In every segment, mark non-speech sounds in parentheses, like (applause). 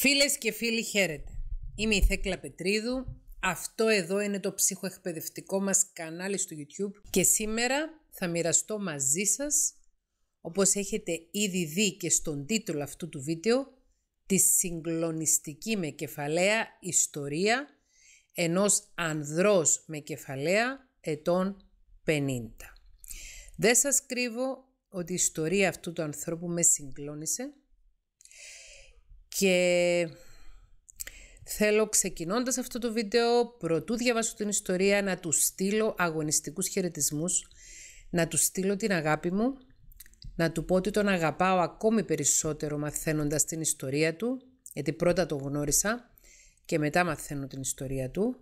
Φίλες και φίλοι χαίρετε. Είμαι η Θέκλα Πετρίδου. Αυτό εδώ είναι το ψυχοεκπαιδευτικό μας κανάλι στο YouTube και σήμερα θα μοιραστώ μαζί σας, όπως έχετε ήδη δει και στον τίτλο αυτού του βίντεο, τη συγκλονιστική με κεφαλαία ιστορία ενός ανδρός με κεφαλαία ετών 50. Δεν σας κρύβω ότι η ιστορία αυτού του ανθρώπου με συγκλώνησε και θέλω ξεκινώντας αυτό το βίντεο, προτού διαβάσω την ιστορία, να του στείλω αγωνιστικούς χαιρετισμούς, να του στείλω την αγάπη μου, να του πω ότι τον αγαπάω ακόμη περισσότερο μαθαίνοντας την ιστορία του, γιατί πρώτα τον γνώρισα και μετά μαθαίνω την ιστορία του.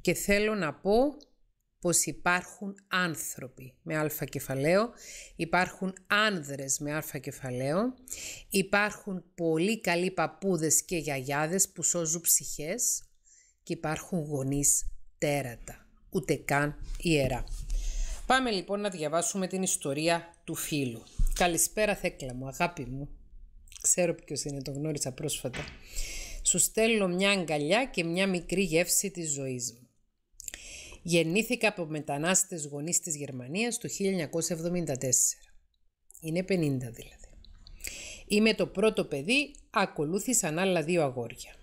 Και θέλω να πω πως υπάρχουν άνθρωποι με αλφα κεφαλαίο, υπάρχουν άνδρες με αλφα κεφαλαίο, υπάρχουν πολύ καλοί παππούδες και γιαγιάδες που σώζουν ψυχές και υπάρχουν γονείς τέρατα, ούτε καν ιερά. Πάμε λοιπόν να διαβάσουμε την ιστορία του φίλου. Καλησπέρα Θέκλα μου, αγάπη μου. Ξέρω ποιος είναι, το γνώρισα πρόσφατα. Σου στέλνω μια αγκαλιά και μια μικρή γεύση της ζωής μου. Γεννήθηκα από μετανάστες γονείς της Γερμανίας το 1974. Είναι 50 δηλαδή. Είμαι το πρώτο παιδί, ακολούθησαν άλλα δύο αγόρια.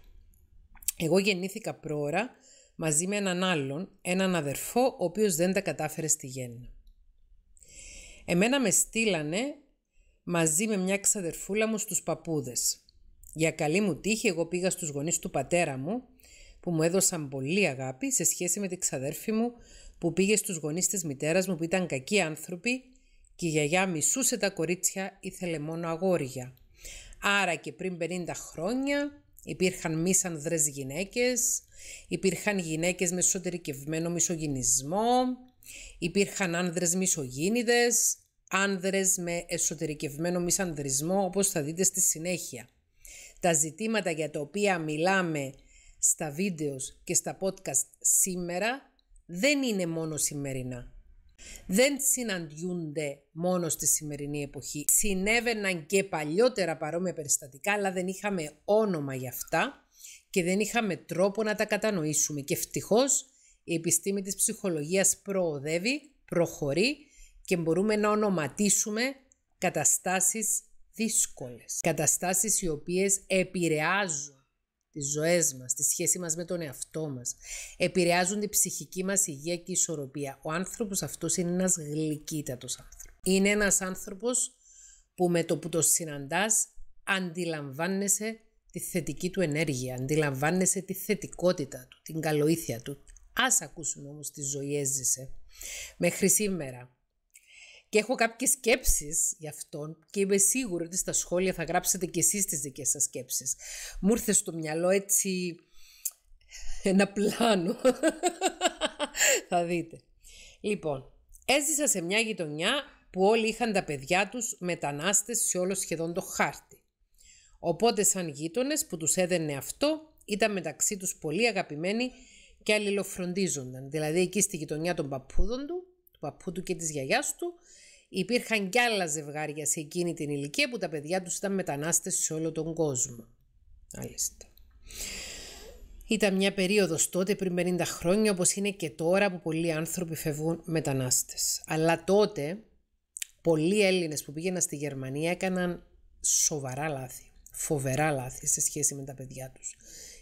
Εγώ γεννήθηκα πρόωρα μαζί με έναν άλλον, έναν αδερφό, ο οποίος δεν τα κατάφερε στη γέννα. Εμένα με στείλανε μαζί με μια ξαδερφούλα μου στους παππούδες. Για καλή μου τύχη εγώ πήγα στους γονείς του πατέρα μου που μου έδωσαν πολύ αγάπη σε σχέση με την ξαδέρφη μου που πήγε στους γονείς της μητέρας μου που ήταν κακοί άνθρωποι και η γιαγιά μισούσε τα κορίτσια, ήθελε μόνο αγόρια. Άρα και πριν 50 χρόνια υπήρχαν ανδρες γυναίκες, υπήρχαν γυναίκες με εσωτερικευμένο μισογυνισμό, υπήρχαν άνδρες μισογύνιδες, άνδρες με εσωτερικευμένο μισανδρισμό όπως θα δείτε στη συνέχεια. Τα ζητήματα για τα οποία μιλάμε στα βίντεος και στα podcast σήμερα δεν είναι μόνο σημερινά. Δεν συναντιούνται μόνο στη σημερινή εποχή. Συνέβαιναν και παλιότερα παρόμοια περιστατικά, αλλά δεν είχαμε όνομα για αυτά και δεν είχαμε τρόπο να τα κατανοήσουμε. Και ευτυχώς η επιστήμη της ψυχολογίας προοδεύει, προχωρεί και μπορούμε να ονοματίσουμε καταστάσεις δύσκολες. Καταστάσεις οι οποίες επηρεάζουν τις ζωές μας, τη σχέση μας με τον εαυτό μας. Επηρεάζουν την ψυχική μας υγεία και ισορροπία. Ο άνθρωπος αυτός είναι ένας γλυκύτατος άνθρωπος. Είναι ένας άνθρωπος που με το που το συναντάς αντιλαμβάνεσαι τη θετική του ενέργεια, αντιλαμβάνεσαι τη θετικότητα του, την καλοήθεια του. Ας ακούσουμε όμως τη ζωή έζησε μέχρι σήμερα. Και έχω κάποιες σκέψεις γι' αυτόν και είμαι σίγουρη ότι στα σχόλια θα γράψετε και εσείς τις δικές σας σκέψεις. Μου ήρθε στο μυαλό έτσι ένα πλάνο. (laughs) θα δείτε. Λοιπόν, έζησα σε μια γειτονιά που όλοι είχαν τα παιδιά τους μετανάστες σε όλο σχεδόν το χάρτη. Οπότε σαν γείτονες που τους έδαινε αυτό ήταν μεταξύ τους πολύ αγαπημένοι και αλληλοφροντίζονταν. Δηλαδή εκεί στη γειτονιά των παππούδων του του παππού του και της γιαγιάς του, υπήρχαν κι άλλα ζευγάρια σε εκείνη την ηλικία που τα παιδιά τους ήταν μετανάστες σε όλο τον κόσμο. Αλιστα. Ήταν μια περίοδος τότε πριν 50 χρόνια όπως είναι και τώρα που πολλοί άνθρωποι φεύγουν μετανάστες. Αλλά τότε πολλοί Έλληνες που πήγαιναν στη Γερμανία έκαναν σοβαρά λάθη, φοβερά λάθη σε σχέση με τα παιδιά τους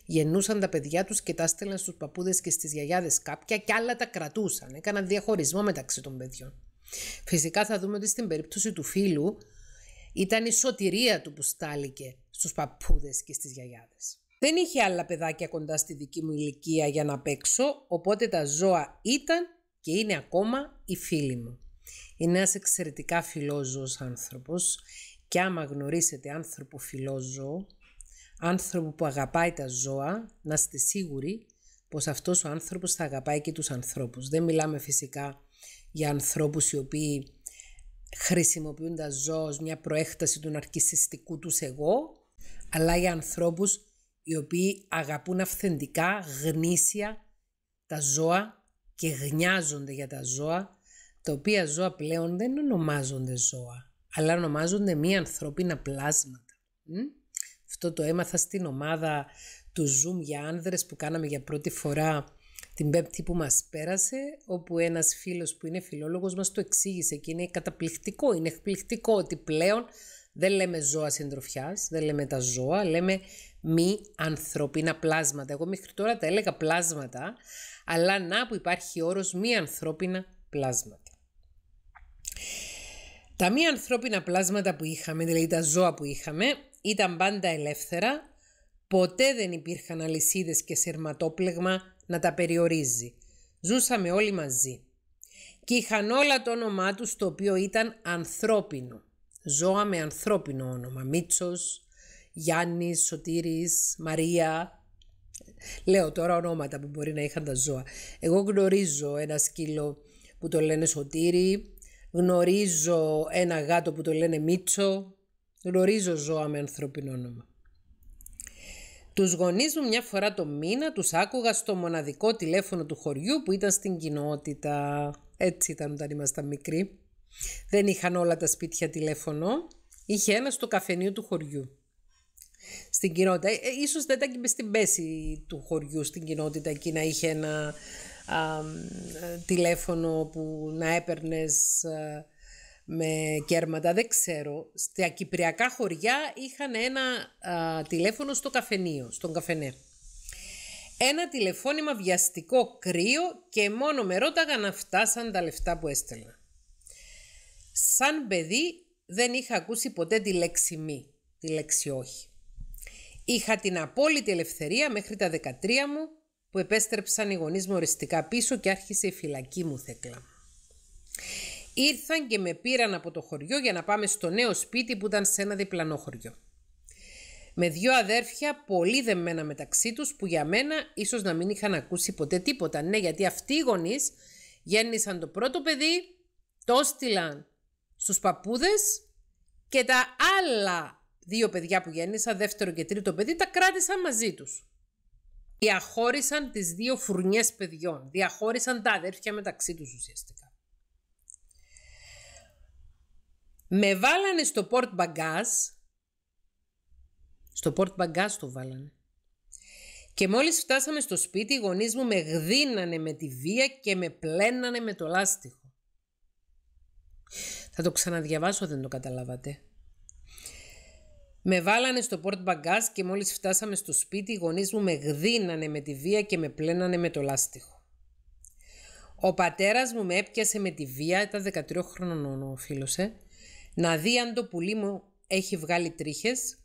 γεννούσαν τα παιδιά τους και τα στέλναν στους παππούδες και στις γιαγιάδες κάποια και άλλα τα κρατούσαν. Έκαναν διαχωρισμό μεταξύ των παιδιών. Φυσικά θα δούμε ότι στην περίπτωση του φίλου ήταν η σωτηρία του που στάλικε στους παππούδες και στις γιαγιάδες. Δεν είχε άλλα παιδάκια κοντά στη δική μου ηλικία για να παίξω, οπότε τα ζώα ήταν και είναι ακόμα οι φίλοι μου. Είναι ένας εξαιρετικά φιλόζωος άνθρωπος και άμα γνωρίσετε άνθρωπο φιλόζωο, άνθρωπο που αγαπάει τα ζώα, να είστε σίγουροι πως αυτός ο άνθρωπος θα αγαπάει και τους ανθρώπους. Δεν μιλάμε φυσικά για ανθρώπους οι οποίοι χρησιμοποιούν τα ζώα ως μια προέκταση του ναρκισιστικού τους εγώ, αλλά για ανθρώπους οι οποίοι αγαπούν αυθεντικά, γνήσια τα ζώα και γνιάζονται για τα ζώα, τα οποία ζώα πλέον δεν ονομάζονται ζώα, αλλά ονομάζονται μη ανθρώπινα πλάσματα. Αυτό το έμαθα στην ομάδα του Zoom για άνδρες που κάναμε για πρώτη φορά την πέμπτη που μας πέρασε, όπου ένας φίλος που είναι φιλόλογος μας το εξήγησε και είναι καταπληκτικό, είναι εκπληκτικό ότι πλέον δεν λέμε ζώα συντροφιάς, δεν λέμε τα ζώα, λέμε μη ανθρώπινα πλάσματα. Εγώ μέχρι τώρα τα έλεγα πλάσματα, αλλά να που υπάρχει όρος μη ανθρώπινα πλάσματα. Τα μη ανθρώπινα πλάσματα που είχαμε, δηλαδή τα ζώα που είχαμε, ήταν πάντα ελεύθερα, ποτέ δεν υπήρχαν αλυσίδες και σερματόπλεγμα να τα περιορίζει. Ζούσαμε όλοι μαζί. Και είχαν όλα το όνομά τους το οποίο ήταν ανθρώπινο. Ζώα με ανθρώπινο όνομα. Μίτσος, Γιάννης, Σωτήρης, Μαρία. Λέω τώρα ονόματα που μπορεί να είχαν τα ζώα. Εγώ γνωρίζω ένα σκύλο που το λένε Σωτήρη, γνωρίζω ένα γάτο που το λένε Μίτσο, Γνωρίζω ζώα με ανθρώπινο όνομα. Τους γονείς μου μια φορά το μήνα τους άκουγα στο μοναδικό τηλέφωνο του χωριού που ήταν στην κοινότητα. Έτσι ήταν όταν ήμασταν μικροί. Δεν είχαν όλα τα σπίτια τηλέφωνο. Είχε ένα στο καφενείο του χωριού. Στην κοινότητα. Ε, ε, ίσως δεν ήταν και στην πέση του χωριού στην κοινότητα εκεί να είχε ένα ε, τηλέφωνο που να έπαιρνες με κέρματα, δεν ξέρω. Στα κυπριακά χωριά είχαν ένα τηλέφωνο στο καφενείο, στον καφενέ. Ένα τηλεφώνημα βιαστικό κρύο και μόνο με ρώταγαν να φτάσαν τα λεφτά που έστελνα. Σαν παιδί δεν είχα ακούσει ποτέ τη λέξη μη, τη λέξη όχι. Είχα την απόλυτη ελευθερία μέχρι τα 13 μου που επέστρεψαν οι γονείς μου οριστικά πίσω και άρχισε η φυλακή μου θέκλα. Ήρθαν και με πήραν από το χωριό για να πάμε στο νέο σπίτι που ήταν σε ένα διπλανό χωριό. Με δύο αδέρφια πολύ δεμένα μεταξύ τους που για μένα ίσως να μην είχαν ακούσει ποτέ τίποτα. Ναι, γιατί αυτοί οι γονείς γέννησαν το πρώτο παιδί, το στείλαν στους παππούδες και τα άλλα δύο παιδιά που γέννησαν, δεύτερο και τρίτο παιδί, τα κράτησαν μαζί τους. Διαχώρισαν τις δύο φουρνιές παιδιών, διαχώρισαν τα αδέρφια μεταξύ τους ουσιαστικά. Με βάλανε στο port bagage. Στο port bagage το βάλανε. Και μόλις φτάσαμε στο σπίτι, οι γονείς μου με γδύνανε με τη βία και με πλένανε με το λάστιχο. Θα το ξαναδιαβάσω, δεν το καταλάβατε. Με βάλανε στο πόρτ μπαγκάς και μόλις φτάσαμε στο σπίτι, οι γονείς μου με γδύνανε με τη βία και με πλένανε με το λάστιχο. Ο πατέρας μου με έπιασε με τη βία, ήταν 13 χρονών ο φίλος, ε να δει αν το πουλί μου έχει βγάλει τρίχες,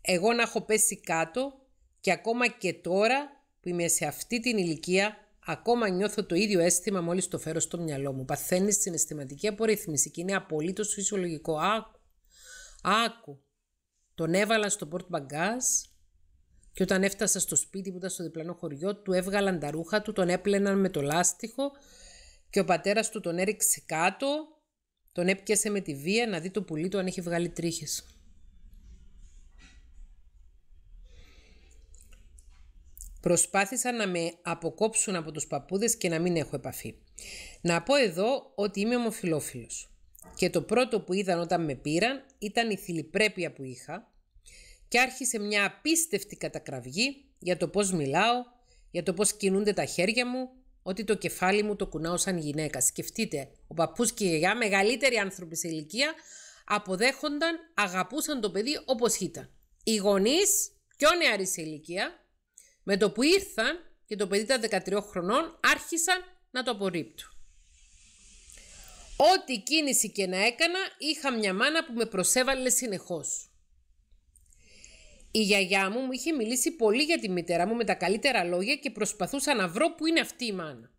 εγώ να έχω πέσει κάτω και ακόμα και τώρα που είμαι σε αυτή την ηλικία ακόμα νιώθω το ίδιο αίσθημα μόλις το φέρω στο μυαλό μου. Παθαίνεις συναισθηματική απορρίθμιση και είναι απολύτως φυσιολογικό. Άκου, άκου. Τον έβαλα στο πόρτ μπαγκάζ και όταν έφτασα στο σπίτι που ήταν στο διπλανό χωριό του έβγαλαν τα ρούχα του, τον έπλαιναν με το λάστιχο και ο πατέρας του τον έριξε κάτω τον έπιασε με τη βία να δει το πουλί του αν έχει βγάλει τρίχες. Προσπάθησαν να με αποκόψουν από τους παππούδες και να μην έχω επαφή. Να πω εδώ ότι είμαι ομοφιλόφιλος. Και το πρώτο που είδαν όταν με πήραν ήταν η θηλυπρέπεια που είχα και άρχισε μια απίστευτη κατακραυγή για το πώς μιλάω, για το πώς κινούνται τα χέρια μου, ότι το κεφάλι μου το κουνάω σαν γυναίκα. Σκεφτείτε, ο παππούς και η γιαγιά, μεγαλύτεροι άνθρωποι σε ηλικία, αποδέχονταν, αγαπούσαν το παιδί όπως ήταν. Οι γονείς, πιο νεαροί σε ηλικία, με το που ήρθαν και το παιδί ήταν 13 χρονών, άρχισαν να το απορρίπτουν. Ό,τι κίνηση και να έκανα, είχα μια μάνα που με προσέβαλε συνεχώς. Η γιαγιά μου μου είχε μιλήσει πολύ για τη μητέρα μου με τα καλύτερα λόγια και προσπαθούσα να βρω που είναι αυτή η μάνα.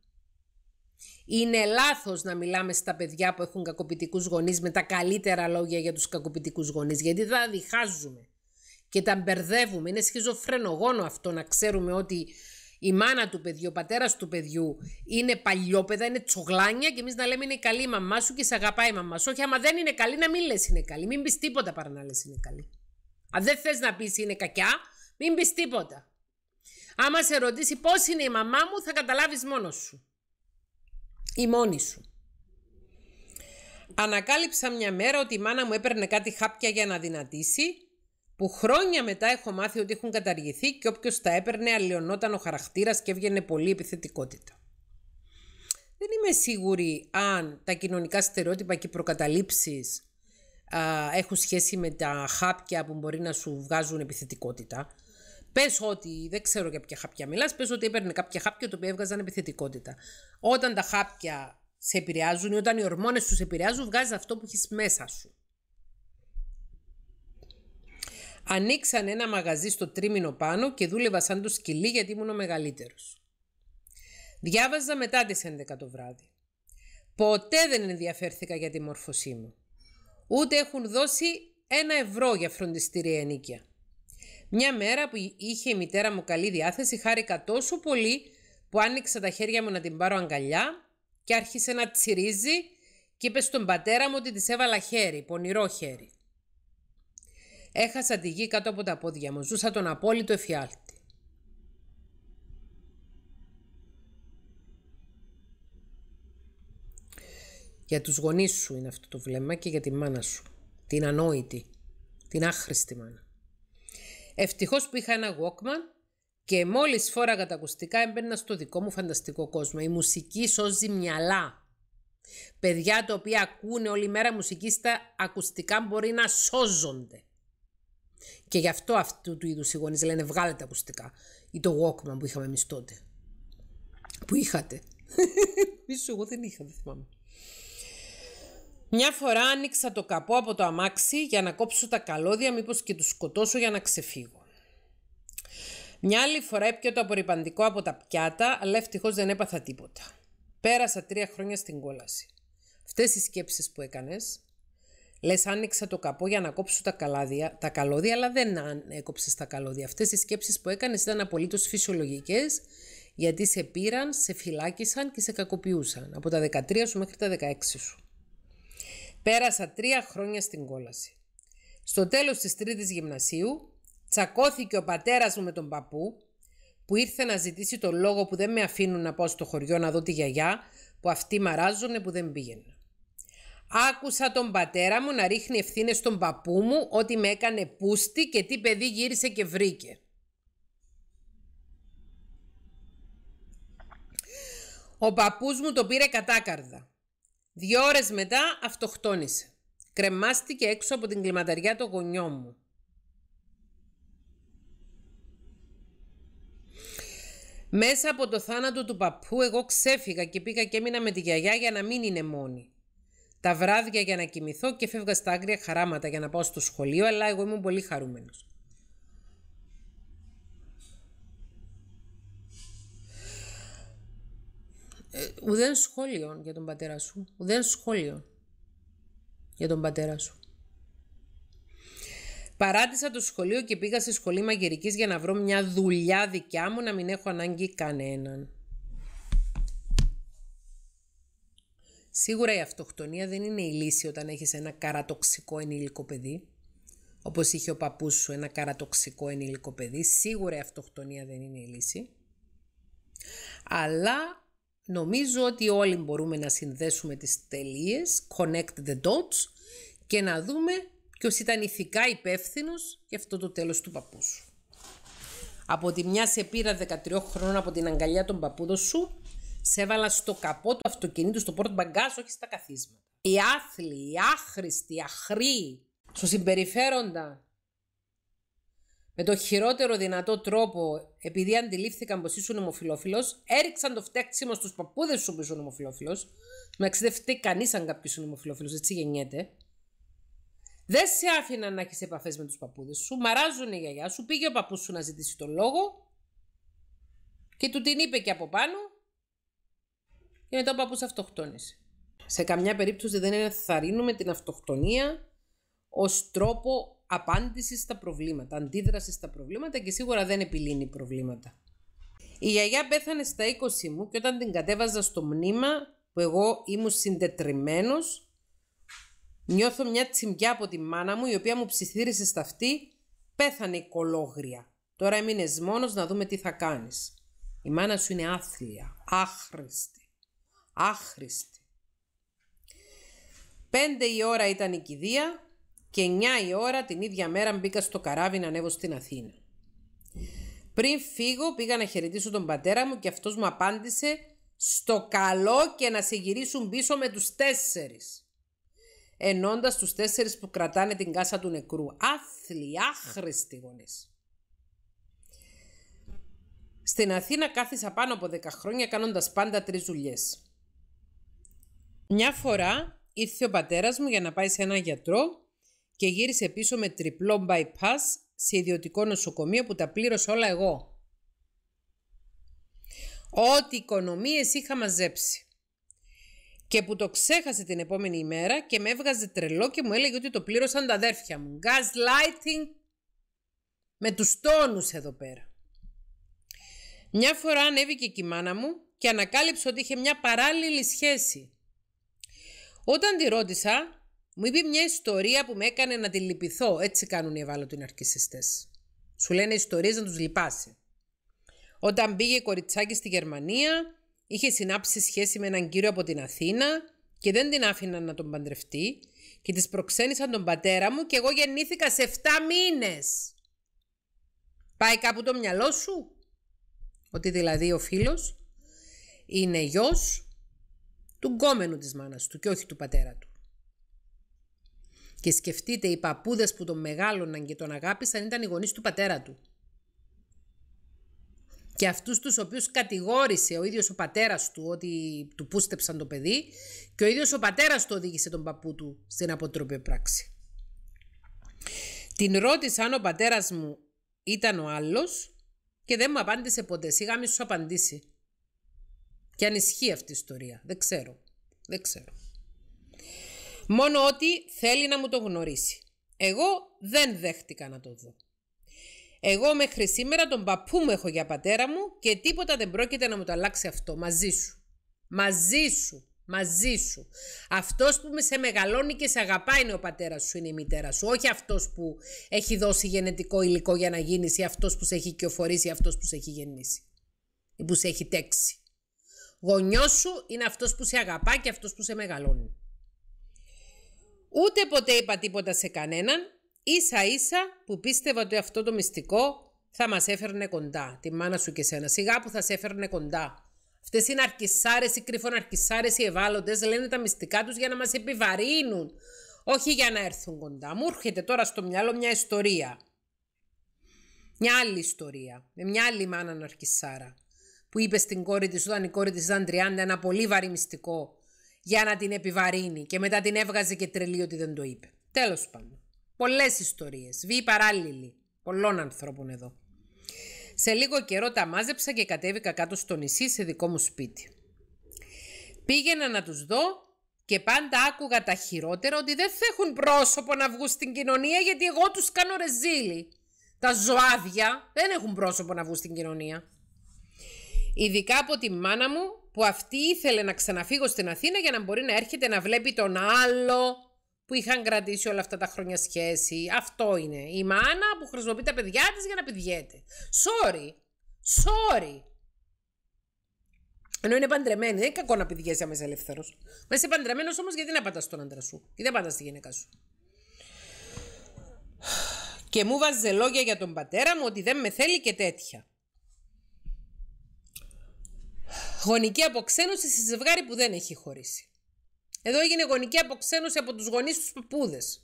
Είναι λάθος να μιλάμε στα παιδιά που έχουν κακοποιητικούς γονείς με τα καλύτερα λόγια για τους κακοποιητικούς γονείς, γιατί τα διχάζουμε και τα μπερδεύουμε. Είναι σχιζοφρενογόνο αυτό να ξέρουμε ότι η μάνα του παιδιού, ο πατέρας του παιδιού είναι παλιόπαιδα, είναι τσογλάνια και εμείς να λέμε είναι καλή η μαμά σου και σε αγαπάει η μαμά σου. Όχι, άμα δεν είναι καλή να μην λες είναι καλή, μην πεις τίποτα παρά να λες είναι καλή. Αν δεν θες να πεις είναι κακιά, μην πεις τίποτα. Άμα σε ρωτήσει πώς είναι η μαμά μου, θα καταλάβεις μόνος σου. Ή μόνη σου. Ανακάλυψα μια μέρα ότι η μάνα μου έπαιρνε κάτι χάπια για να δυνατήσει, που χρόνια μετά έχω μάθει ότι έχουν καταργηθεί και όποιος τα έπαιρνε αλλοιωνόταν ο χαρακτήρας και έβγαινε πολύ επιθετικότητα. Δεν είμαι σίγουρη αν τα κοινωνικά στερεότυπα και οι προκαταλήψεις έχουν σχέση με τα χάπια που μπορεί να σου βγάζουν επιθετικότητα. Πες ότι, δεν ξέρω για ποια χάπια μιλάς, πες ότι έπαιρνε κάποια χάπια τα οποία έβγαζαν επιθετικότητα. Όταν τα χάπια σε επηρεάζουν ή όταν οι ορμόνες σου σε επηρεάζουν, βγάζεις αυτό που έχεις μέσα σου. Ανοίξαν ένα μαγαζί στο τρίμηνο πάνω και δούλευα σαν το σκυλί γιατί ήμουν ο μεγαλύτερος. Διάβαζα μετά τις 11 το βράδυ. Ποτέ δεν ενδιαφέρθηκα για τη μόρφωσή μου. Ούτε έχουν δώσει ένα ευρώ για φροντιστήρια ενίκια. Μια μέρα που είχε η μητέρα μου καλή διάθεση, χάρηκα τόσο πολύ που άνοιξα τα χέρια μου να την πάρω αγκαλιά και άρχισε να τσιρίζει και είπε στον πατέρα μου ότι της έβαλα χέρι, πονηρό χέρι. Έχασα τη γη κάτω από τα πόδια μου, ζούσα τον απόλυτο εφιάλτη. Για τους γονείς σου είναι αυτό το βλέμμα και για τη μάνα σου. Την ανόητη. Την άχρηστη μάνα. Ευτυχώς που είχα ένα Walkman και μόλις φόραγα τα ακουστικά έμπαινα στο δικό μου φανταστικό κόσμο. Η μουσική σώζει μυαλά. Παιδιά τα οποία ακούνε όλη μέρα μουσική στα ακουστικά μπορεί να σώζονται. Και γι' αυτό αυτού του είδους οι γονείς λένε βγάλε τα ακουστικά. Ή το Walkman που είχαμε εμείς τότε. Που είχατε. Πίσω (laughs) εγώ δεν είχα, δεν θυμάμαι. Μια φορά άνοιξα το καπό από το αμάξι για να κόψω τα καλώδια μήπως και τους σκοτώσω για να ξεφύγω. Μια άλλη φορά έπια το απορριπαντικό από τα πιάτα, αλλά ευτυχώς δεν έπαθα τίποτα. Πέρασα τρία χρόνια στην κόλαση. Αυτές οι σκέψεις που έκανες, λες άνοιξα το καπό για να κόψω τα, καλάδια, τα καλώδια, αλλά δεν έκοψες τα καλώδια. Αυτές οι σκέψεις που έκανες ήταν απολύτως φυσιολογικές, γιατί σε πήραν, σε φυλάκισαν και σε κακοποιούσαν από τα 13 σου μέχρι τα 16 σου. Πέρασα τρία χρόνια στην κόλαση. Στο τέλος της τρίτης γυμνασίου τσακώθηκε ο πατέρας μου με τον παππού που ήρθε να ζητήσει τον λόγο που δεν με αφήνουν να πάω στο χωριό να δω τη γιαγιά που αυτοί μαράζουνε που δεν πήγαινα. Άκουσα τον πατέρα μου να ρίχνει ευθύνες στον παππού μου ότι με έκανε πούστη και τι παιδί γύρισε και βρήκε. Ο παππούς μου το πήρε κατάκαρδα. Δύο ώρες μετά αυτοκτόνησε. Κρεμάστηκε έξω από την κλιματαριά το γονιό μου. Μέσα από το θάνατο του παππού εγώ ξέφυγα και πήγα και έμεινα με τη γιαγιά για να μην είναι μόνη. Τα βράδια για να κοιμηθώ και φεύγα στα άγρια χαράματα για να πάω στο σχολείο, αλλά εγώ ήμουν πολύ χαρούμενος. Ε, ουδέν σχόλιο για τον πατέρα σου. Ουδέν σχόλιο για τον πατέρα σου. Παράτησα το σχολείο και πήγα σε σχολή μαγειρικής για να βρω μια δουλειά δικιά μου να μην έχω ανάγκη κανέναν. Σίγουρα η αυτοκτονία δεν είναι η λύση όταν έχεις ένα καρατοξικό ενήλικο παιδί. Όπως είχε ο παππούς σου ένα καρατοξικό ενήλικο παιδί. Σίγουρα η αυτοκτονία δεν είναι η λύση. Αλλά Νομίζω ότι όλοι μπορούμε να συνδέσουμε τις τελείες, connect the dots και να δούμε ποιος ήταν ηθικά υπεύθυνος για αυτό το τέλος του παππού σου. Από τη μια σε πήρα 13 χρόνων από την αγκαλιά των παππούδων σου, σε έβαλα στο καπό του αυτοκινήτου στο πόρτ μπαγκάζ, όχι στα καθίσματα. Οι άθλοι, οι άχρηστοι, οι αχροί, σου συμπεριφέροντα με το χειρότερο δυνατό τρόπο, επειδή αντιλήφθηκαν πως ήσουν ομοφυλόφιλος, έριξαν το φταίξιμο στους παππούδες σου που ήσουν ομοφυλόφιλος. Να δεν κανείς αν κάποιο είναι ομοφυλόφιλος, έτσι γεννιέται. Δεν σε άφηναν να έχεις επαφές με τους παππούδες σου. Μαράζουν η γιαγιά σου. Πήγε ο παππούς σου να ζητήσει τον λόγο. Και του την είπε και από πάνω. Και μετά ο παππούς αυτοκτόνησε. Σε καμιά περίπτωση δεν ενθαρρύνουμε την αυτοκτονία ως τρόπο απάντηση στα προβλήματα, αντίδραση στα προβλήματα και σίγουρα δεν επιλύνει προβλήματα. Η γιαγιά πέθανε στα 20 μου και όταν την κατέβαζα στο μνήμα που εγώ ήμουν συντετριμένος, νιώθω μια τσιμπιά από τη μάνα μου η οποία μου ψιθύρισε στα αυτή, πέθανε η κολόγρια. Τώρα έμεινες μόνος να δούμε τι θα κάνεις. Η μάνα σου είναι άθλια, άχρηστη, άχρηστη. Πέντε η ώρα ήταν η κηδεία και 9 η ώρα την ίδια μέρα μπήκα στο καράβι να ανέβω στην Αθήνα. Πριν φύγω πήγα να χαιρετήσω τον πατέρα μου και αυτός μου απάντησε «Στο καλό και να σε γυρίσουν πίσω με τους τέσσερις». Ενώντας τους τέσσερις που κρατάνε την κάσα του νεκρού. Άθλοι, άχρηστοι γονείς. Στην Αθήνα κάθισα πάνω από 10 χρόνια κάνοντας πάντα τρεις δουλειές. Μια φορά ήρθε ο πατέρας μου για να πάει σε έναν γιατρό και γύρισε πίσω με τριπλό bypass σε ιδιωτικό νοσοκομείο που τα πλήρωσα όλα εγώ. Ό,τι οικονομίες είχα μαζέψει. Και που το ξέχασε την επόμενη ημέρα και με έβγαζε τρελό και μου έλεγε ότι το πλήρωσαν τα αδέρφια μου. lighting... με τους τόνους εδώ πέρα. Μια φορά ανέβηκε και η μάνα μου και ανακάλυψε ότι είχε μια παράλληλη σχέση. Όταν τη ρώτησα μου είπε μια ιστορία που με έκανε να τη λυπηθώ. Έτσι κάνουν οι ευάλωτοι ναρκιστέ. Σου λένε ιστορίες να τους λυπάσει. Όταν πήγε κοριτσάκι στη Γερμανία, είχε συνάψει σχέση με έναν κύριο από την Αθήνα και δεν την άφηναν να τον παντρευτεί και της προξένησαν τον πατέρα μου και εγώ γεννήθηκα σε 7 μήνες. Πάει κάπου το μυαλό σου ότι δηλαδή ο φίλος είναι γιος του γκόμενου της μάνας του και όχι του πατέρα του. Και σκεφτείτε, οι παππούδες που τον μεγάλωναν και τον αγάπησαν ήταν οι γονείς του πατέρα του. Και αυτούς τους οποίους κατηγόρησε ο ίδιος ο πατέρας του ότι του πούστεψαν το παιδί και ο ίδιος ο πατέρας του οδήγησε τον παππού του στην αποτροπή πράξη. Την ρώτησα αν ο πατέρας μου ήταν ο άλλος και δεν μου απάντησε ποτέ. Σιγά μη σου απαντήσει. Και αν ισχύει αυτή η ιστορία. Δεν ξέρω. Δεν ξέρω. Μόνο ότι θέλει να μου το γνωρίσει. Εγώ δεν δέχτηκα να το δω. Εγώ μέχρι σήμερα τον παππού μου έχω για πατέρα μου και τίποτα δεν πρόκειται να μου το αλλάξει αυτό. Μαζί σου. Μαζί σου. Μαζί σου. Αυτός που με σε μεγαλώνει και σε αγαπάει είναι ο πατέρας σου, είναι η μητέρα σου. Όχι αυτός που έχει δώσει γενετικό υλικό για να γίνεις, ή αυτός που σε έχει κυοφορήσει, ή αυτός που σε έχει γεννήσει. Ή που σε έχει τέξει. Γονιός σου είναι αυτός που σε αγαπά και αυτός που σε μεγαλώνει. Ούτε ποτέ είπα τίποτα σε κανέναν, ίσα ίσα που πίστευα ότι αυτό το μυστικό θα μας έφερνε κοντά, τη μάνα σου και σένα. Σιγά που θα σε έφερνε κοντά. Αυτές είναι αρκισάρες, οι κρυφοναρκισάρε, οι ευάλωτες λένε τα μυστικά τους για να μας επιβαρύνουν. Όχι για να έρθουν κοντά. Μου έρχεται τώρα στο μυαλό μια ιστορία. Μια άλλη ιστορία. Με μια άλλη μάνα αρκισάρα, Που είπε στην κόρη της, όταν η κόρη της ήταν 30, ένα πολύ βαρύ μυστικό για να την επιβαρύνει και μετά την έβγαζε και τρελή ότι δεν το είπε. Τέλος πάντων. Πολλές ιστορίες, βίοι παράλληλοι, πολλών ανθρώπων εδώ. Σε λίγο καιρό τα μάζεψα και κατέβηκα κάτω στο νησί σε δικό μου σπίτι. Πήγαινα να τους δω και πάντα άκουγα τα χειρότερα ότι δεν θα έχουν πρόσωπο να βγουν στην κοινωνία γιατί εγώ τους κάνω ρεζίλι. Τα ζωάδια δεν έχουν πρόσωπο να βγουν στην κοινωνία. Ειδικά από τη μάνα μου που αυτή ήθελε να ξαναφύγω στην Αθήνα για να μπορεί να έρχεται να βλέπει τον άλλο που είχαν κρατήσει όλα αυτά τα χρόνια σχέση. Αυτό είναι. Η μάνα που χρησιμοποιεί τα παιδιά της για να πηγαίνει. Sorry. Sorry. Ενώ είναι παντρεμένη, δεν είναι κακό να πηγαίνει αμέσω ελεύθερος. Μα είσαι παντρεμένος όμως, γιατί να πατάς τον άντρα σου, γιατί δεν πατάς τη γυναίκα σου. Και μου βάζε λόγια για τον πατέρα μου ότι δεν με θέλει και τέτοια. Γονική αποξένωση σε ζευγάρι που δεν έχει χωρίσει. Εδώ έγινε γονική αποξένωση από τους γονείς τους παππούδες.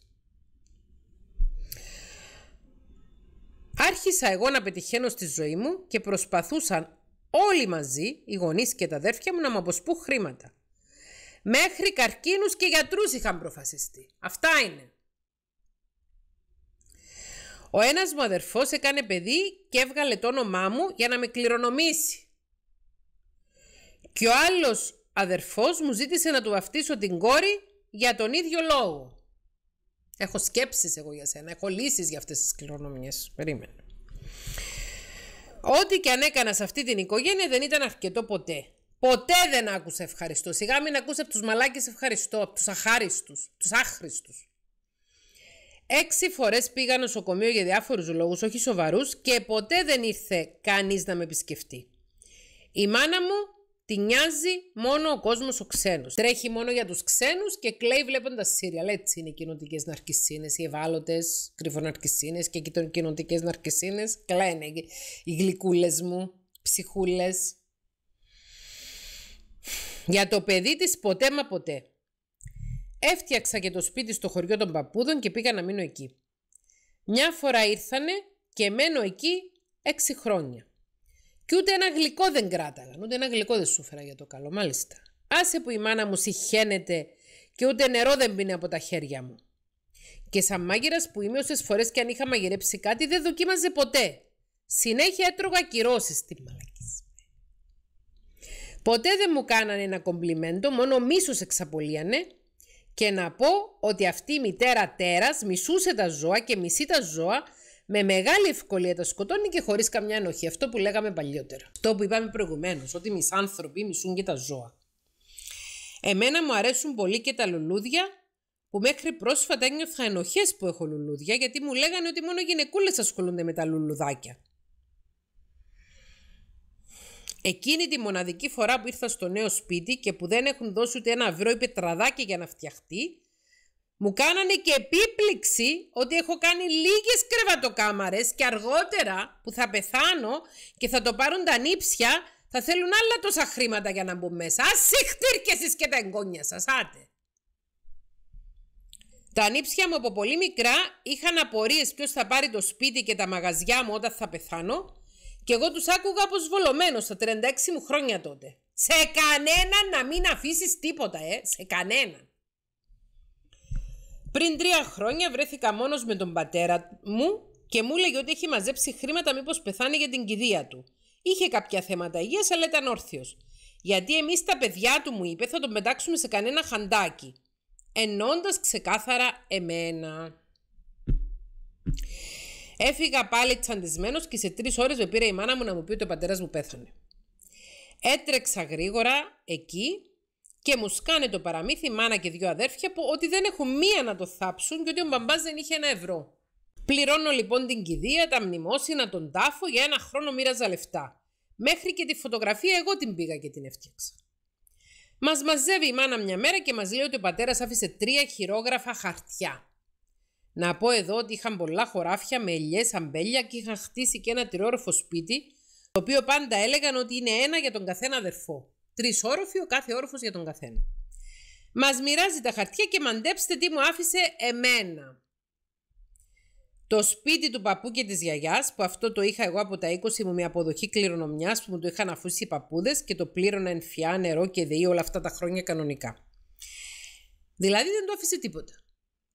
Άρχισα εγώ να πετυχαίνω στη ζωή μου και προσπαθούσαν όλοι μαζί, οι γονείς και τα αδέρφια μου, να μου αποσπούν χρήματα. Μέχρι καρκίνους και γιατρούς είχαν προφασιστεί. Αυτά είναι. Ο ένας μου αδερφός έκανε παιδί και έβγαλε το όνομά μου για να με κληρονομήσει και ο άλλος αδερφός μου ζήτησε να του βαφτίσω την κόρη για τον ίδιο λόγο. Έχω σκέψεις εγώ για σένα, έχω λύσεις για αυτές τις κληρονομιές. Περίμενε. Ό,τι και αν έκανα σε αυτή την οικογένεια δεν ήταν αρκετό ποτέ. Ποτέ δεν άκουσα ευχαριστώ. Σιγά μην άκουσα από τους μαλάκες ευχαριστώ, από τους αχάριστους, τους άχρηστους. Έξι φορές πήγα νοσοκομείο για διάφορους λόγους, όχι σοβαρούς, και ποτέ δεν ήρθε κανείς να με επισκεφτεί. Η μάνα μου Τη νοιάζει μόνο ο κόσμος ο ξένος. Τρέχει μόνο για τους ξένους και κλαίει βλέποντας σύρια. Έτσι είναι οι κοινοτικές ναρκισίνες, οι ευάλωτες κρυφοναρκισίνες και οι κοινοτικές ναρκισίνες. Κλαίνε οι γλυκούλες μου, ψυχούλες. Για το παιδί της ποτέ μα ποτέ. Έφτιαξα και το σπίτι στο χωριό των παππούδων και πήγα να μείνω εκεί. Μια φορά ήρθανε και μένω εκεί έξι χρόνια. Και ούτε ένα γλυκό δεν κράταγαν, ούτε ένα γλυκό δεν σου για το καλό, μάλιστα. Άσε που η μάνα μου συχαίνεται και ούτε νερό δεν πίνει από τα χέρια μου. Και σαν μάγειρας που είμαι, όσες φορές και αν είχα μαγειρέψει κάτι, δεν δοκίμαζε ποτέ. Συνέχεια έτρωγα κυρώσεις τη μαλακή. Ποτέ δεν μου κάνανε ένα κομπλιμέντο, μόνο μίσος εξαπολύανε. Και να πω ότι αυτή η μητέρα τέρας, μισούσε τα ζώα και μισεί τα ζώα με μεγάλη ευκολία τα σκοτώνει και χωρίς καμιά ενοχή. Αυτό που λέγαμε παλιότερα. Αυτό που είπαμε προηγουμένως, ότι οι μισάνθρωποι μισούν και τα ζώα. Εμένα μου αρέσουν πολύ και τα λουλούδια που μέχρι πρόσφατα ένιωθα ενοχές που έχω λουλούδια γιατί μου λέγανε ότι μόνο γυναικούλες ασχολούνται με τα λουλουδάκια. Εκείνη τη μοναδική φορά που ήρθα στο νέο σπίτι και που δεν έχουν δώσει ούτε ένα ευρώ ή πετραδάκι για να φτιαχτεί, μου κάνανε και επίπληξη ότι έχω κάνει λίγες κρεβατοκάμαρες και αργότερα που θα πεθάνω και θα το πάρουν τα νύψια θα θέλουν άλλα τόσα χρήματα για να μπουν μέσα. Ας συχτήρ και τα εγγόνια σας, άτε. Τα νύψια μου από πολύ μικρά είχαν απορίες ποιος θα πάρει το σπίτι και τα μαγαζιά μου όταν θα πεθάνω και εγώ τους άκουγα αποσβολωμένος στα 36 μου χρόνια τότε. Σε κανέναν να μην αφήσεις τίποτα, ε, σε κανέναν. Πριν τρία χρόνια βρέθηκα μόνος με τον πατέρα μου και μου έλεγε ότι έχει μαζέψει χρήματα μήπως πεθάνει για την κηδεία του. Είχε κάποια θέματα υγείας, αλλά ήταν όρθιος. Γιατί εμείς τα παιδιά του, μου είπε, θα τον πετάξουμε σε κανένα χαντάκι. Ενώντα ξεκάθαρα εμένα. Έφυγα πάλι τσαντισμένος και σε τρεις ώρες με πήρε η μάνα μου να μου πει ότι ο πατέρας μου πέθανε. Έτρεξα γρήγορα εκεί και μου σκάνε το παραμύθι, η μάνα και δύο αδέρφια, που ότι δεν έχουν μία να το θάψουν και ότι ο μπαμπάς δεν είχε ένα ευρώ. Πληρώνω λοιπόν την κηδεία, τα μνημόσυνα, τον τάφο, για ένα χρόνο μοίραζα λεφτά. Μέχρι και τη φωτογραφία εγώ την πήγα και την έφτιαξα. Μας μαζεύει η μάνα μια μέρα και μας λέει ότι ο πατέρας άφησε τρία χειρόγραφα χαρτιά. Να πω εδώ ότι είχαν πολλά χωράφια με ελιές αμπέλια και είχαν χτίσει και ένα τριόροφο σπίτι, το οποίο πάντα έλεγαν ότι είναι ένα για τον καθένα αδερφό. Τρεις όροφοι, ο κάθε όροφος για τον καθένα. Μας μοιράζει τα χαρτιά και μαντέψτε τι μου άφησε εμένα. Το σπίτι του παππού και της γιαγιάς που αυτό το είχα εγώ από τα 20 μου, μια αποδοχή κληρονομιάς που μου το είχαν αφούσει οι παππούδες και το πλήρωνα εν φιά, νερό και δεή όλα αυτά τα χρόνια κανονικά. Δηλαδή δεν το άφησε τίποτα.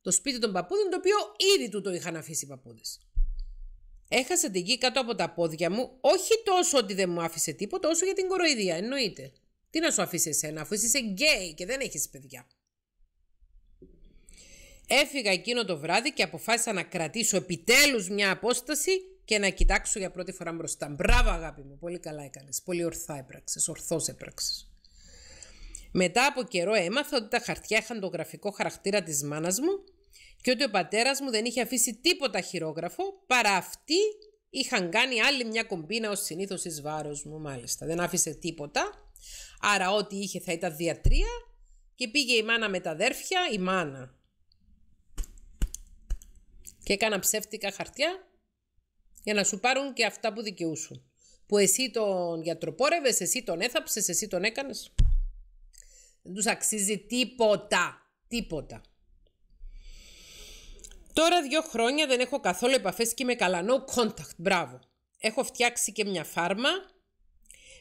Το σπίτι των παππούδων, το οποίο ήδη του το είχαν αφήσει οι παππούδες. Έχασα την γη κάτω από τα πόδια μου, όχι τόσο ότι δεν μου άφησε τίποτα, όσο για την κοροϊδία, εννοείται. Τι να σου αφήσει εσένα, αφού είσαι γκέι και δεν έχεις παιδιά. Έφυγα εκείνο το βράδυ και αποφάσισα να κρατήσω επιτέλους μια απόσταση και να κοιτάξω για πρώτη φορά μπροστά. Μπράβο αγάπη μου, πολύ καλά έκανες, πολύ ορθά έπραξες, ορθώς έπραξες. Μετά από καιρό έμαθα ότι τα χαρτιά είχαν το γραφικό χαρακτήρα της μάνας μου και ότι ο πατέρας μου δεν είχε αφήσει τίποτα χειρόγραφο παρά αυτή είχαν κάνει άλλη μια κομπίνα ως συνήθως εις βάρος μου μάλιστα. Δεν άφησε τίποτα Άρα ό,τι είχε θα ήταν διατρία και πήγε η μάνα με τα αδέρφια, η μάνα. Και έκανα ψεύτικα χαρτιά για να σου πάρουν και αυτά που δικαιούσουν. Που εσύ τον γιατροπόρευες, εσύ τον έθαψες, εσύ τον έκανες. Δεν τους αξίζει τίποτα, τίποτα. Τώρα δύο χρόνια δεν έχω καθόλου επαφές και με καλά. contact, μπράβο. Έχω φτιάξει και μια φάρμα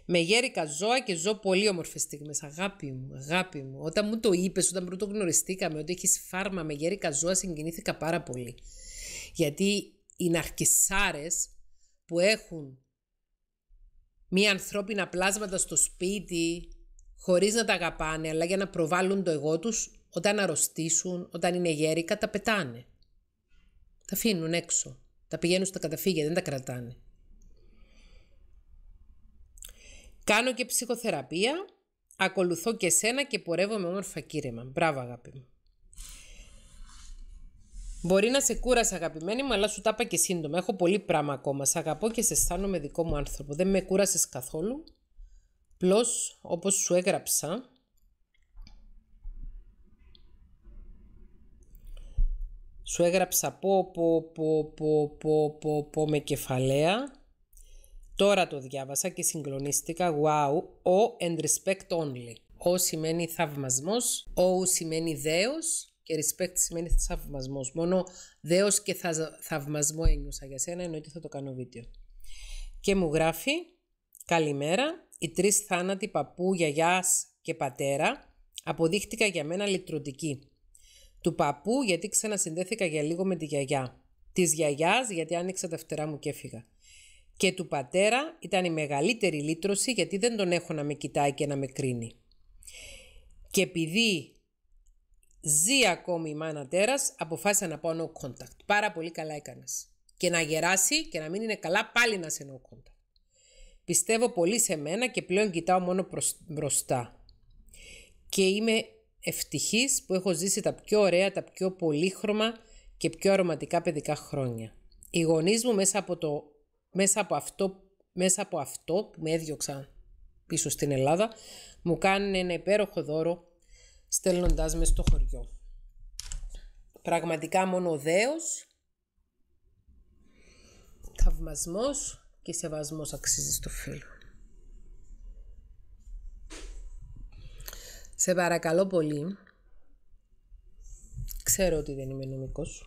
με γέρικα ζώα και ζω πολύ όμορφες στιγμές. Αγάπη μου, αγάπη μου. Όταν μου το είπες, όταν πρώτο γνωριστήκαμε, ότι έχεις φάρμα με γέρικα ζώα, συγκινήθηκα πάρα πολύ. Γιατί οι ναρκισάρες που έχουν μία ανθρώπινα πλάσματα στο σπίτι, χωρίς να τα αγαπάνε, αλλά για να προβάλλουν το εγώ τους, όταν αρρωστήσουν, όταν είναι γέρικα, τα πετάνε. Τα αφήνουν έξω. Τα πηγαίνουν στα καταφύγια, δεν τα κρατάνε. Κάνω και ψυχοθεραπεία, ακολουθώ και σένα και πορεύω με όμορφα μου. Μπράβο αγάπη μου. Μπορεί να σε κούρασε αγαπημένη μου, αλλά σου τα είπα και σύντομα. Έχω πολύ πράγμα ακόμα. Σε αγαπώ και σε αισθάνομαι δικό μου άνθρωπο. Δεν με κούρασες καθόλου. Απλώς όπως σου έγραψα, σου έγραψα πω πω πω πω πω, πω με κεφαλαία Τώρα το διάβασα και συγκλονίστηκα. Wow, o and respect only. O σημαίνει θαυμασμός, O σημαίνει δέος και respect σημαίνει θαυμασμός. Μόνο δέος και θα, θαυμασμό ένιωσα για σένα, εννοείται θα το κάνω βίντεο. Και μου γράφει, καλημέρα, οι τρεις θάνατοι παππού, γιαγιάς και πατέρα αποδείχτηκαν για μένα λυτρωτικοί. Του παππού γιατί ξανασυνδέθηκα για λίγο με τη γιαγιά. Της γιαγιάς γιατί άνοιξα τα φτερά μου και έφυγα. Και του πατέρα ήταν η μεγαλύτερη λύτρωση γιατί δεν τον έχω να με κοιτάει και να με κρίνει. Και επειδή ζει ακόμη η μάνα τέρας, αποφάσισα να πάω no contact. Πάρα πολύ καλά έκανες. Και να γεράσει και να μην είναι καλά πάλι να σε no contact. Πιστεύω πολύ σε μένα και πλέον κοιτάω μόνο προς, μπροστά. Και είμαι ευτυχής που έχω ζήσει τα πιο ωραία, τα πιο πολύχρωμα και πιο αρωματικά παιδικά χρόνια. Οι γονείς μου μέσα από το μέσα από αυτό, μέσα από αυτό που με έδιωξαν πίσω στην Ελλάδα, μου κάνουν ένα υπέροχο δώρο στέλνοντάς με στο χωριό. Πραγματικά μόνο δέος, θαυμασμός και σεβασμός αξίζει στο φίλο. Σε παρακαλώ πολύ, ξέρω ότι δεν είμαι νομικός,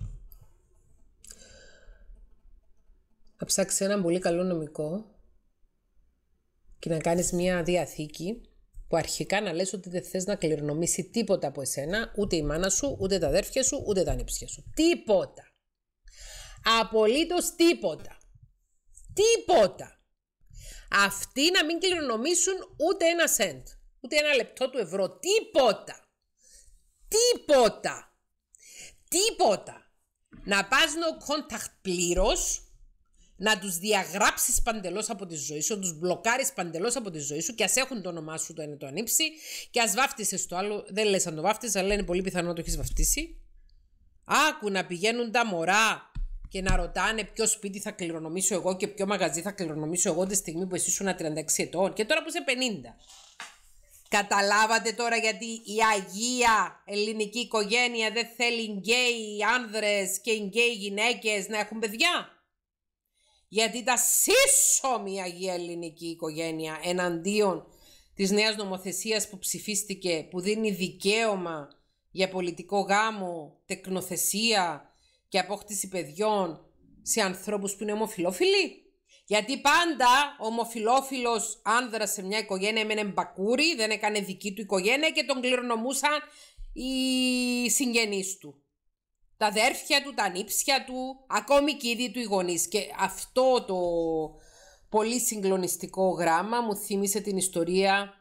να ψάξεις έναν πολύ καλό νομικό και να κάνεις μια διαθήκη που αρχικά να λες ότι δεν θες να κληρονομήσει τίποτα από εσένα, ούτε η μάνα σου, ούτε τα αδέρφια σου, ούτε τα νύψια σου. Τίποτα. Απολύτως τίποτα. Τίποτα. Αυτοί να μην κληρονομήσουν ούτε ένα σέντ, ούτε ένα λεπτό του ευρώ. Τίποτα. Τίποτα. Τίποτα. Να πας no contact πλήρως να τους διαγράψεις παντελώς από τη ζωή σου, να τους μπλοκάρεις παντελώς από τη ζωή σου και ας έχουν το όνομά σου το ένα το ανήψει και ας βάφτισες το άλλο, δεν λες αν το βάφτισες, αλλά είναι πολύ πιθανό να το έχεις βαφτίσει. Άκου να πηγαίνουν τα μωρά και να ρωτάνε ποιο σπίτι θα κληρονομήσω εγώ και ποιο μαγαζί θα κληρονομήσω εγώ τη στιγμή που εσύ ήσουν 36 ετών και τώρα που είσαι 50. Καταλάβατε τώρα γιατί η Αγία ελληνική οικογένεια δεν θέλει γκέι άνδρες και γκέι γυναίκες να έχουν παιδιά γιατί τα σύσσωμη η Αγία Ελληνική Οικογένεια εναντίον της νέας νομοθεσίας που ψηφίστηκε που δίνει δικαίωμα για πολιτικό γάμο, τεκνοθεσία και απόκτηση παιδιών σε ανθρώπους που είναι ομοφιλόφιλοι. Γιατί πάντα ο ομοφιλόφιλος άνδρας σε μια οικογένεια έμενε μπακούρι, δεν έκανε δική του οικογένεια και τον κληρονομούσαν οι συγγενείς του τα αδέρφια του, τα νύψια του, ακόμη και ήδη του οι Και αυτό το πολύ συγκλονιστικό γράμμα μου θύμισε την ιστορία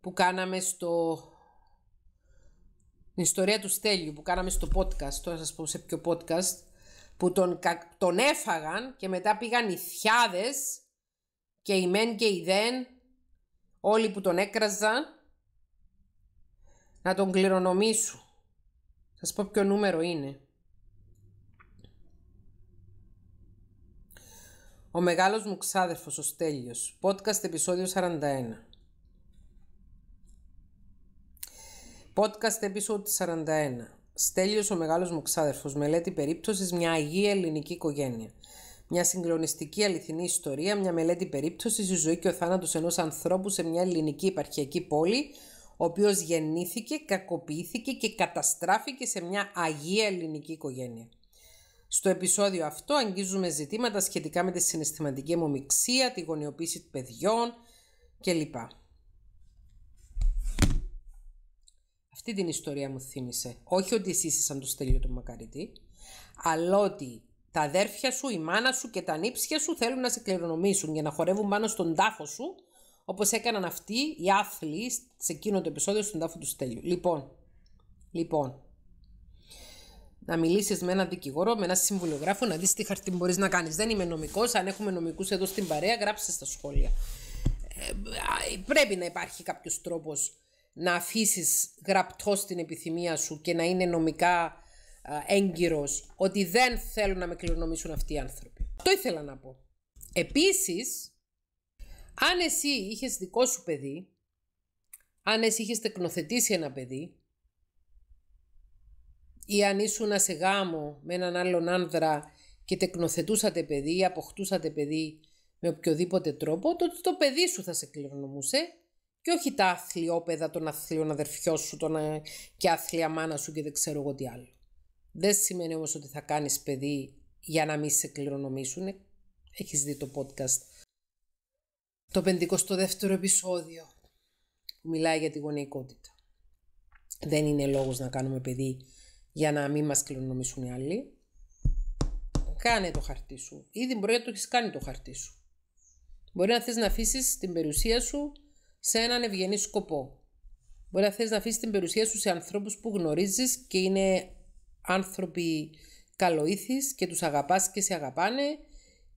που κάναμε στο... Την ιστορία του Στέλιου που κάναμε στο podcast, τώρα σας πω σε ποιο podcast, που τον, τον έφαγαν και μετά πήγαν οι θιάδες και οι μεν και οι δεν, όλοι που τον έκραζαν, να τον κληρονομήσουν. Θα σου πω ποιο νούμερο είναι. Ο μεγάλος μου ξάδερφος, ο Στέλιος. Podcast επεισόδιο 41. Podcast επεισόδιο 41. Στέλιος ο μεγάλος μου ξάδερφος. Μελέτη περίπτωσης μια αγία ελληνική οικογένεια. Μια συγκλονιστική αληθινή ιστορία, μια μελέτη περίπτωσης, η ζωή και ο θάνατος ενός ανθρώπου σε μια ελληνική υπαρχιακή πόλη, ο οποίος γεννήθηκε, κακοποιήθηκε και καταστράφηκε σε μια αγία ελληνική οικογένεια. Στο επεισόδιο αυτό αγγίζουμε ζητήματα σχετικά με τη συναισθηματική αιμομιξία, τη γονιοποίηση των παιδιών κλπ. Αυτή την ιστορία μου θύμισε. Όχι ότι εσύ είσαι σαν το στέλιο του Μακαρίτη, αλλά ότι τα αδέρφια σου, η μάνα σου και τα νύψια σου θέλουν να σε κληρονομήσουν για να χορεύουν πάνω στον τάφο σου όπως έκαναν αυτοί οι άθλοι σε εκείνο το επεισόδιο στον τάφο του Στέλιου. Λοιπόν, λοιπόν, να μιλήσεις με έναν δικηγόρο, με έναν συμβουλιογράφο, να δεις τι χαρτί μπορείς να κάνεις. Δεν είμαι νομικός. Αν έχουμε νομικούς εδώ στην παρέα, γράψε στα σχόλια. Ε, πρέπει να υπάρχει κάποιος τρόπος να αφήσεις γραπτό την επιθυμία σου και να είναι νομικά έγκυρος ότι δεν θέλουν να με κληρονομήσουν αυτοί οι άνθρωποι. Το ήθελα να πω. Επίσης, αν εσύ είχες δικό σου παιδί, αν εσύ είχες τεκνοθετήσει ένα παιδί ή αν ήσουν σε γάμο με έναν άλλον άνδρα και τεκνοθετούσατε παιδί ή αποκτούσατε παιδί με οποιοδήποτε τρόπο, τότε το παιδί σου θα σε κληρονομούσε και όχι τα αθλιόπαιδα των αθλίων αδερφιό σου τον, α... Ε, και αθλία μάνα σου και δεν ξέρω εγώ τι άλλο. Δεν σημαίνει όμως ότι θα κάνεις παιδί για να μην σε κληρονομήσουν. Έχεις δει το podcast το 52ο επεισόδιο που μιλάει για τη γονεϊκότητα. Δεν είναι λόγος να κάνουμε παιδί για να μην μας κληρονομήσουν οι άλλοι. Κάνε το χαρτί σου. Ήδη μπορεί να το έχεις κάνει το χαρτί σου. Μπορεί να θες να αφήσεις την περιουσία σου σε έναν ευγενή σκοπό. Μπορεί να θες να αφήσεις την περιουσία σου σε ανθρώπους που γνωρίζεις και είναι άνθρωποι καλοήθης και τους αγαπάς και σε αγαπάνε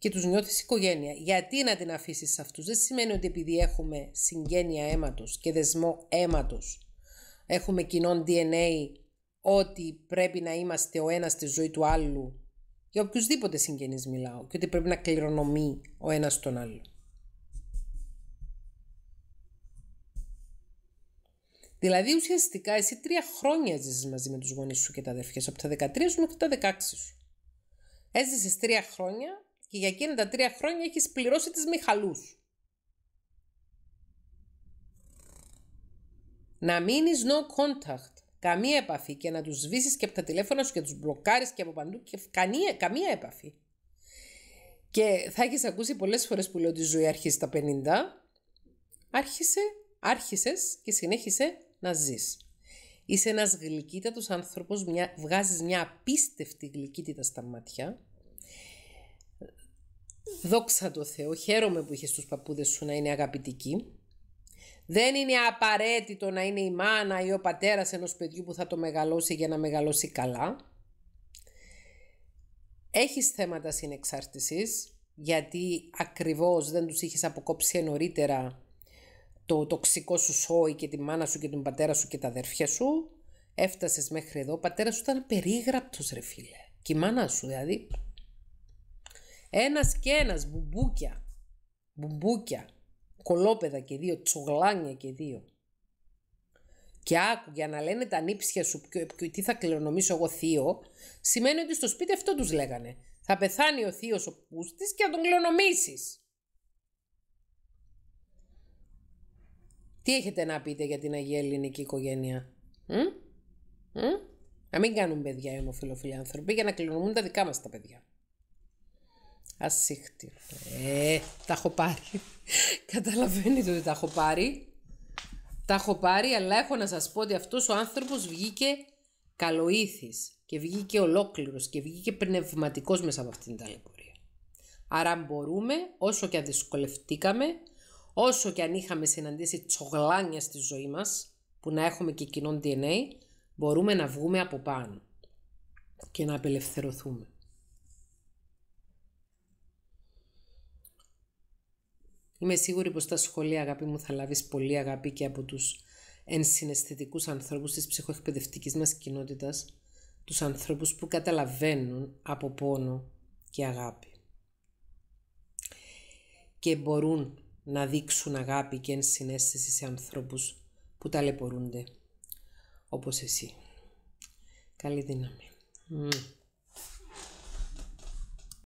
και τους νιώθεις οικογένεια. Γιατί να την αφήσεις σε αυτούς. Δεν σημαίνει ότι επειδή έχουμε συγγένεια αίματος και δεσμό αίματος, έχουμε κοινόν DNA, ότι πρέπει να είμαστε ο ένας στη ζωή του άλλου. Για οποιουσδήποτε συγγενείς μιλάω και ότι πρέπει να κληρονομεί ο ένας τον άλλο. Δηλαδή ουσιαστικά εσύ τρία χρόνια ζήσεις μαζί με τους γονείς σου και τα αδερφιά σου από τα 13 σου μέχρι τα 16 σου. Έζησες τρία χρόνια και για εκείνα τα τρία χρόνια έχεις πληρώσει τις μιχαλούς. Να μείνεις no contact, καμία επαφή και να τους σβήσεις και από τα τηλέφωνα σου και τους μπλοκάρεις και από παντού και καμία, καμία επαφή. Και θα έχεις ακούσει πολλές φορές που λέω ότι η ζωή αρχίζει τα 50, άρχισε, άρχισες και συνέχισε να ζεις. Είσαι ένας γλυκύτατος άνθρωπος, μια, βγάζεις μια απίστευτη γλυκύτητα στα μάτια, Δόξα τω Θεώ, χαίρομαι που είχες τους παππούδες σου να είναι αγαπητικοί. Δεν είναι απαραίτητο να είναι η μάνα ή ο πατέρας ενός παιδιού που θα το μεγαλώσει για να μεγαλώσει καλά. Έχεις θέματα συνεξάρτησης, γιατί ακριβώς δεν τους είχες αποκόψει νωρίτερα το τοξικό σου σόι και τη μάνα σου και τον πατέρα σου και τα αδερφιά σου. Έφτασες μέχρι εδώ, ο πατέρας σου ήταν περίγραπτος ρε φίλε. Και η μάνα σου δηλαδή ένας και ένας, μπουμπούκια. Μπουμπούκια. Κολόπεδα και δύο, τσογλάνια και δύο. Και άκου για να λένε τα νύψια σου ποιο, τι θα κληρονομήσω εγώ θείο, σημαίνει ότι στο σπίτι αυτό τους λέγανε. Θα πεθάνει ο θείος ο πούστης και θα τον κληρονομήσεις. Τι έχετε να πείτε για την Αγία Ελληνική οικογένεια. Μ? Να μην κάνουν παιδιά οι ομοφιλοφιλοί άνθρωποι για να κληρονομούν τα δικά μας τα παιδιά. Ασύχτη. Ε, τα έχω πάρει. (laughs) Καταλαβαίνετε ότι τα έχω πάρει. Τα έχω πάρει, αλλά έχω να σας πω ότι αυτός ο άνθρωπος βγήκε καλοήθης και βγήκε ολόκληρος και βγήκε πνευματικός μέσα από αυτήν την ταλαιπωρία. Άρα μπορούμε, όσο και αν δυσκολευτήκαμε, όσο και αν είχαμε συναντήσει τσογλάνια στη ζωή μας, που να έχουμε και κοινό DNA, μπορούμε να βγούμε από πάνω και να απελευθερωθούμε. Είμαι σίγουρη πως στα σχολεία αγάπη μου θα λάβεις πολύ αγάπη και από τους ενσυναισθητικούς ανθρώπους της ψυχοεκπαιδευτικής μας κοινότητας, τους ανθρώπους που καταλαβαίνουν από πόνο και αγάπη. Και μπορούν να δείξουν αγάπη και ενσυναίσθηση σε ανθρώπους που ταλαιπωρούνται όπως εσύ. Καλή δύναμη.